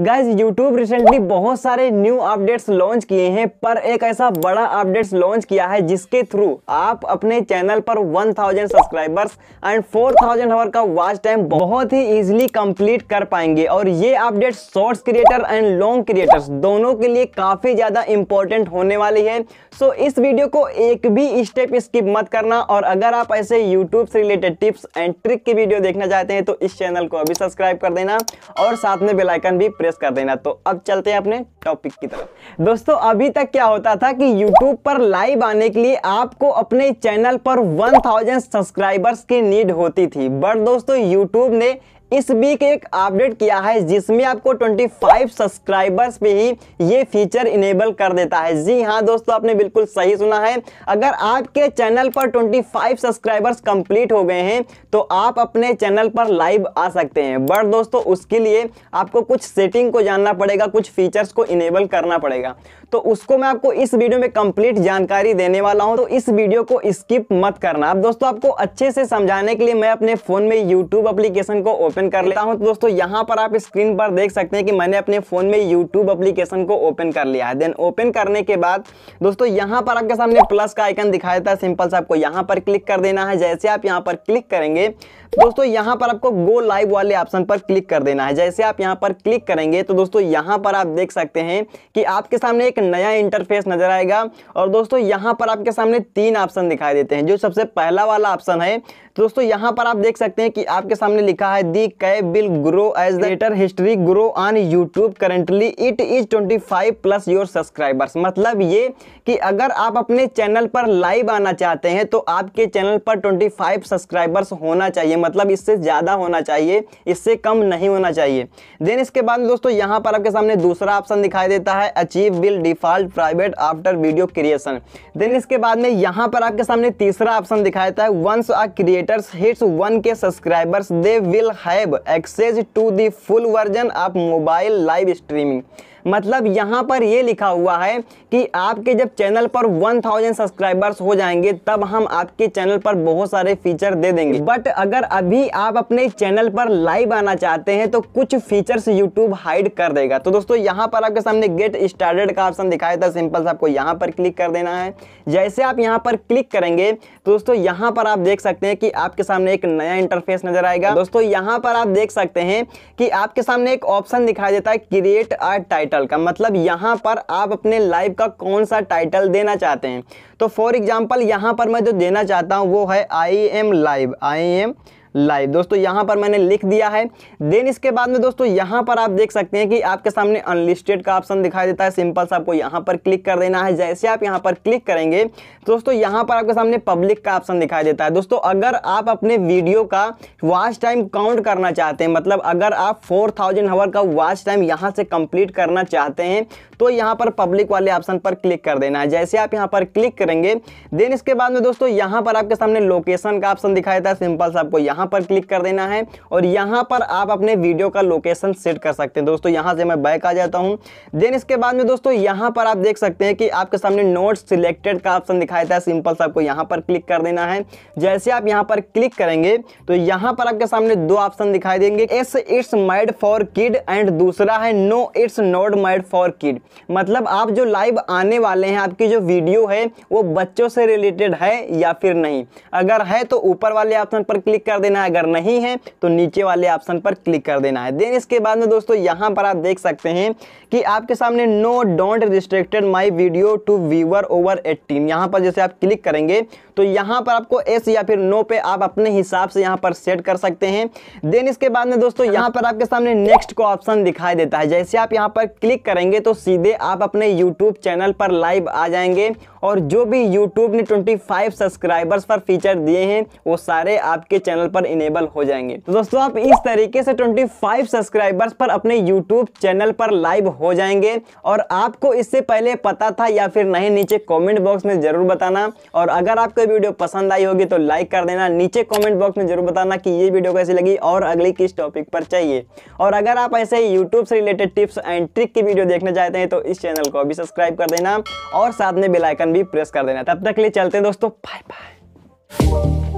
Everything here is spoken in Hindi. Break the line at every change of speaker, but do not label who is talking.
गाइज यूट्यूब रिसेंटली बहुत सारे न्यू अपडेट्स लॉन्च किए हैं पर एक ऐसा बड़ा अपडेट्स लॉन्च किया है जिसके थ्रू आप अपने चैनल पर 1000 सब्सक्राइबर्स एंड 4000 आवर का वॉच टाइम बहुत ही इजीली कंप्लीट कर पाएंगे और ये update shorts creator and long creators दोनों के लिए काफी ज्यादा इंपॉर्टेंट होने वाली है सो so, इस वीडियो को एक भी स्टेप स्किप मत करना और अगर आप ऐसे यूट्यूब से रिलेटेड टिप्स एंड ट्रिक की वीडियो देखना चाहते हैं तो इस चैनल को अभी सब्सक्राइब कर देना और साथ में बेलाइकन भी प्रेस कर देना तो अब चलते हैं अपने टॉपिक की तरफ दोस्तों अभी तक क्या होता था कि यूट्यूब पर लाइव आने के लिए आपको अपने चैनल पर 1000 सब्सक्राइबर्स की नीड होती थी बट दोस्तों यूट्यूब ने इस वीक एक अपडेट किया है जिसमें आपको 25 सब्सक्राइबर्स पे ही ये फीचर इनेबल कर देता है जी हाँ दोस्तों आपने बिल्कुल सही सुना है अगर आपके चैनल पर 25 सब्सक्राइबर्स कंप्लीट हो गए हैं तो आप अपने चैनल पर लाइव आ सकते हैं बट दोस्तों उसके लिए आपको कुछ सेटिंग को जानना पड़ेगा कुछ फीचर्स को इनेबल करना पड़ेगा तो उसको मैं आपको इस वीडियो में कंप्लीट जानकारी देने वाला हूं तो इस वीडियो को स्किप मत करना अब दोस्तों आपको अच्छे से समझाने के लिए मैं अपने फ़ोन में यूट्यूब अप्लीकेशन को ओपन ओपन कर लेता हूँ तो दोस्तों यहाँ पर आप स्क्रीन पर देख सकते हैं कि मैंने अपने फ़ोन में यूट्यूब अप्लीकेशन को ओपन कर लिया है देन ओपन करने के बाद दोस्तों यहाँ पर आपके सामने प्लस का आइकन दिखा देता है सिंपल से आपको यहाँ पर क्लिक कर देना है जैसे आप यहाँ पर क्लिक करेंगे दोस्तों यहाँ पर आपको गो लाइव वाले ऑप्शन पर क्लिक कर देना है जैसे आप यहाँ पर क्लिक करेंगे तो दोस्तों यहाँ पर आप देख सकते हैं कि आपके सामने एक नया इंटरफेस नजर आएगा और दोस्तों यहाँ पर आपके सामने तीन ऑप्शन दिखाई देते हैं जो सबसे पहला वाला ऑप्शन है तो दोस्तों यहाँ पर आप देख सकते हैं कि आपके सामने लिखा है the cap will grow as their history grow on YouTube currently it is 25 plus your subscribers मतलब ये कि अगर आप अपने चैनल पर लाइव आना चाहते हैं तो आपके चैनल पर 25 सब्सक्राइबर्स होना चाहिए मतलब इससे ज़्यादा होना चाहिए इससे कम नहीं होना चाहिए देन इसके बाद दोस्तों यहाँ पर आपके सामने दूसरा ऑप्शन दिखाई देता है achieve will default private after video creation then इसके बाद में यहाँ पर आपके सामने तीसरा ऑप्शन दिखाई देता है once a creators hits one K subscribers they will have have access to the full version of mobile live streaming मतलब यहाँ पर ये लिखा हुआ है कि आपके जब चैनल पर 1000 सब्सक्राइबर्स हो जाएंगे तब हम आपके चैनल पर बहुत सारे फीचर दे देंगे बट अगर अभी आप अपने चैनल पर लाइव आना चाहते हैं तो कुछ फीचर्स यूट्यूब हाइड कर देगा तो दोस्तों यहाँ पर आपके सामने गेट स्टार्टेड का ऑप्शन दिखाया था सिंपल सा आपको यहाँ पर क्लिक कर देना है जैसे आप यहाँ पर क्लिक करेंगे तो दोस्तों यहाँ पर आप देख सकते हैं कि आपके सामने एक नया इंटरफेस नजर आएगा दोस्तों यहाँ पर आप देख सकते हैं कि आपके सामने एक ऑप्शन दिखाई देता है क्रिएट आर टाइटल टाइटल का मतलब यहाँ पर आप अपने लाइव का कौन सा टाइटल देना चाहते हैं तो फॉर एग्ज़ाम्पल यहाँ पर मैं जो देना चाहता हूँ वो है I am live I am live दोस्तों यहां पर मैंने लिख दिया है देन इसके बाद में दोस्तों यहां पर आप देख सकते हैं कि आपके सामने अनलिस्टेड का ऑप्शन दिखाई देता है सिंपल सा आपको यहां पर क्लिक कर देना है जैसे आप यहां पर क्लिक करेंगे दोस्तों यहां पर आपके सामने पब्लिक का ऑप्शन दिखाई देता है दोस्तों अगर आप अपने वीडियो का वॉच टाइम काउंट करना चाहते हैं मतलब अगर आप फोर थाउजेंड आवर का वॉच टाइम यहाँ से कंप्लीट करना चाहते हैं तो यहाँ पर पब्लिक वाले ऑप्शन पर क्लिक कर देना है जैसे आप यहाँ पर क्लिक करेंगे देन इसके बाद में दोस्तों यहाँ पर आपके सामने लोकेशन का ऑप्शन दिखाई देता है सिंपल सा आपको यहां यहाँ पर क्लिक कर देना है और यहाँ पर आप अपने वीडियो का लोकेशन सेट कर सकते हैं दोस्तों यहाँ से मैं बैक आ जाता हूँ देन इसके बाद में दोस्तों यहाँ पर आप देख सकते हैं कि आपके सामने नोट सिलेक्टेड का ऑप्शन दिखाई देता है सिंपल सा आपको यहाँ पर क्लिक कर देना है जैसे आप यहाँ पर क्लिक करेंगे तो यहाँ पर आपके सामने दो ऑप्शन दिखाई देंगे yes it's made for kid and दूसरा है no it's not made for kid मतलब आप जो लाइव आने वाले हैं आपकी जो वीडियो है वो बच्चों से रिलेटेड है या फिर नहीं अगर है तो ऊपर वाले ऑप्शन पर क्लिक कर देना देना है अगर नहीं है तो नीचे वाले ऑप्शन पर क्लिक कर देना है देन इसके बाद में दोस्तों यहाँ पर आप देख सकते हैं कि आपके सामने no don't restricted my video to viewer over eighteen यहाँ पर जैसे आप क्लिक करेंगे तो यहाँ पर आपको एस या फिर नो पे आप अपने हिसाब से यहाँ पर सेट कर सकते हैं देन इसके बाद में दोस्तों यहाँ पर आपके सामने नेक्स्ट को ऑप्शन दिखाई देता है जैसे आप यहाँ पर क्लिक करेंगे तो सीधे आप अपने यूट्यूब चैनल पर लाइव आ जाएंगे और जो भी यूट्यूब ने 25 सब्सक्राइबर्स पर फीचर दिए हैं वो सारे आपके चैनल पर इनेबल हो जाएंगे तो दोस्तों आप इस तरीके से 25 सब्सक्राइबर्स पर अपने यूट्यूब चैनल पर लाइव हो जाएंगे और आपको इससे पहले पता था या फिर नहीं नीचे कॉमेंट बॉक्स में ज़रूर बताना और अगर आपको वीडियो पसंद आई होगी तो लाइक कर देना नीचे कॉमेंट बॉक्स में ज़रूर बताना कि ये वीडियो कैसी लगी और अगली किस टॉपिक पर चाहिए और अगर आप ऐसे ही यूट्यूब से रिलेटेड टिप्स एंड ट्रिक की वीडियो देखना चाहते हैं तो इस चैनल को अभी सब्सक्राइब कर देना और साथ में बेलाइकन भी प्रेस कर देना तब तक के लिए चलते हैं दोस्तों बाय बाय